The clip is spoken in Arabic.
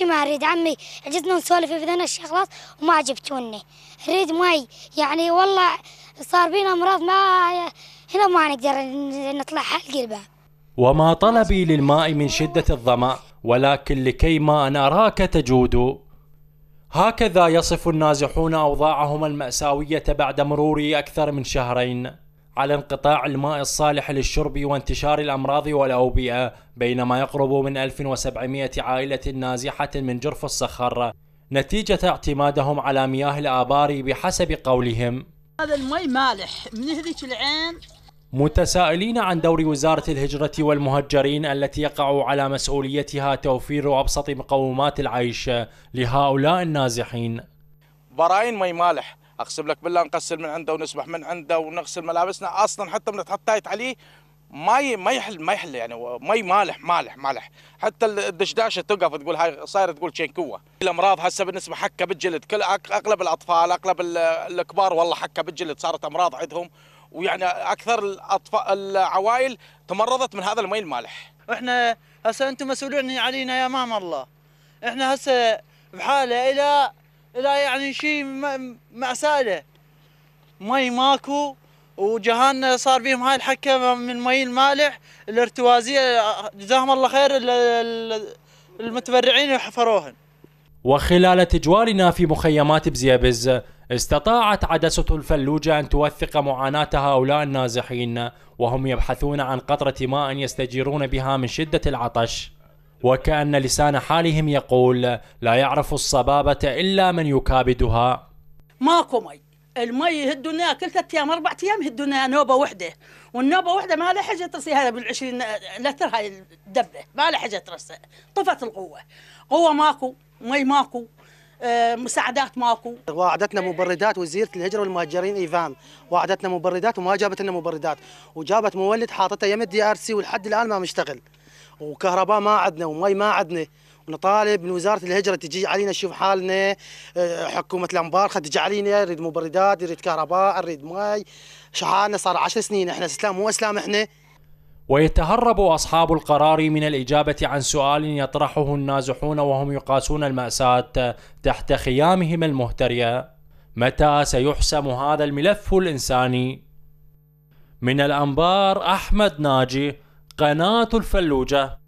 شي ما اريد عمي عجزنا نسولف بدنا الشيء خلاص وما عجبتوني اريد مي يعني والله صار بينا امراض ما هنا ما نقدر نطلعها الباب وما طلبي للماء من شدة الظمأ ولكن لكي ما نراك تجود هكذا يصف النازحون أوضاعهم المأساوية بعد مرور أكثر من شهرين على انقطاع الماء الصالح للشرب وانتشار الأمراض والأوبئة بينما يقرب من 1700 عائلة نازحة من جرف الصخر نتيجة اعتمادهم على مياه الآبار بحسب قولهم هذا المي مالح من هذيك العين متسائلين عن دور وزارة الهجرة والمهجرين التي يقع على مسؤوليتها توفير أبسط مقومات العيش لهؤلاء النازحين براين مي مالح اقسم لك بالله نغسل من عنده ونسبح من عنده ونغسل ملابسنا اصلا حتى من تحط تايت عليه ما ما يحل ما يحل يعني مي مالح مالح مالح حتى الدشداشه تقف تقول هاي صايره تقول شينكوه الامراض هسه بالنسبه حكه بالجلد كل اغلب الاطفال اغلب الكبار والله حكه بالجلد صارت امراض عندهم ويعني اكثر الاطفال العوائل تمرضت من هذا المي المالح احنا هسه انتم مسؤولين علينا يا امام الله احنا هسه بحاله الى لا يعني شيء مأساة له مي ماكو وجهاننا صار بهم هاي الحكه من مي المالح الارتوازيه جزاهم الله خير المتبرعين يحفروهن وخلال تجوالنا في مخيمات بزيبز استطاعت عدسة الفلوجة أن توثق معاناة هؤلاء النازحين وهم يبحثون عن قطرة ماء يستجيرون بها من شدة العطش وكأن لسان حالهم يقول لا يعرف الصبابة إلا من يكابدها ماكو مي المي يهدونا كل ثلاث ايام اربع ايام يهدونا نوبه وحده والنوبه وحده ما لها حاجه ترسي هذا بال 20 لتر هاي الدبه ما لها حاجه ترسي طفت القوه قوه ماكو مي ماكو آه، مساعدات ماكو وعدتنا مبردات وزيره الهجره والمهجرين ايفان وعدتنا مبردات وما جابت لنا مبردات وجابت مولد حاطته يم الدي ار سي ولحد الان ما مشتغل وكهرباء ما عندنا ومي ما عندنا ونطالب من وزاره الهجره تجي علينا تشوف حالنا آه، حكومه الانبارخه تجي علينا نريد مبردات نريد كهرباء نريد مي شحالنا صار 10 سنين احنا اسلام مو اسلام احنا ويتهرب أصحاب القرار من الإجابة عن سؤال يطرحه النازحون وهم يقاسون المأساة تحت خيامهم المهترية متى سيحسم هذا الملف الإنساني؟ من الأنبار أحمد ناجي قناة الفلوجة